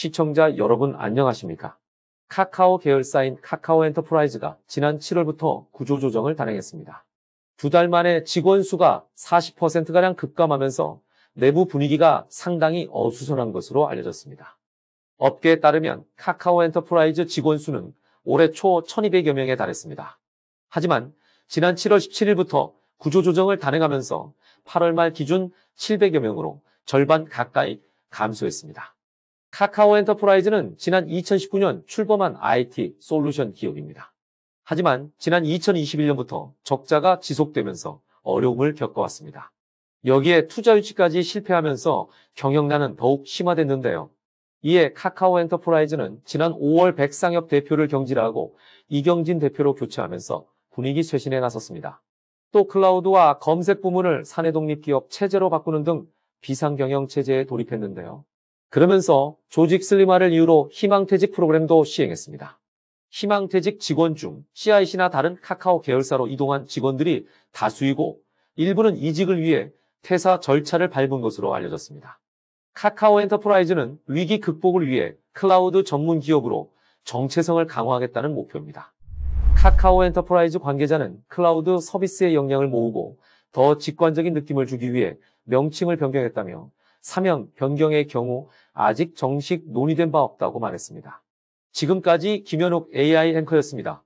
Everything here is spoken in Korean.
시청자 여러분 안녕하십니까? 카카오 계열사인 카카오 엔터프라이즈가 지난 7월부터 구조조정을 단행했습니다. 두 달 만에 직원 수가 40%가량 급감하면서 내부 분위기가 상당히 어수선한 것으로 알려졌습니다. 업계에 따르면 카카오 엔터프라이즈 직원 수는 올해 초 1200여 명에 달했습니다. 하지만 지난 7월 17일부터 구조조정을 단행하면서 8월 말 기준 700여 명으로 절반 가까이 감소했습니다. 카카오 엔터프라이즈는 지난 2019년 출범한 IT 솔루션 기업입니다. 하지만 지난 2021년부터 적자가 지속되면서 어려움을 겪어왔습니다. 여기에 투자 유치까지 실패하면서 경영난은 더욱 심화됐는데요. 이에 카카오 엔터프라이즈는 지난 5월 백상엽 대표를 경질하고 이경진 대표로 교체하면서 분위기 쇄신에 나섰습니다. 또 클라우드와 검색 부문을 사내 독립기업 체제로 바꾸는 등 비상경영 체제에 돌입했는데요. 그러면서 조직 슬림화를 이유로 희망퇴직 프로그램도 시행했습니다. 희망퇴직 직원 중 CIC나 다른 카카오 계열사로 이동한 직원들이 다수이고 일부는 이직을 위해 퇴사 절차를 밟은 것으로 알려졌습니다. 카카오 엔터프라이즈는 위기 극복을 위해 클라우드 전문 기업으로 정체성을 강화하겠다는 목표입니다. 카카오 엔터프라이즈 관계자는 클라우드 서비스의 역량을 모으고 더 직관적인 느낌을 주기 위해 명칭을 변경했다며 사명 변경의 경우 아직 정식 논의된 바 없다고 말했습니다. 지금까지 김현욱 AI 앵커였습니다.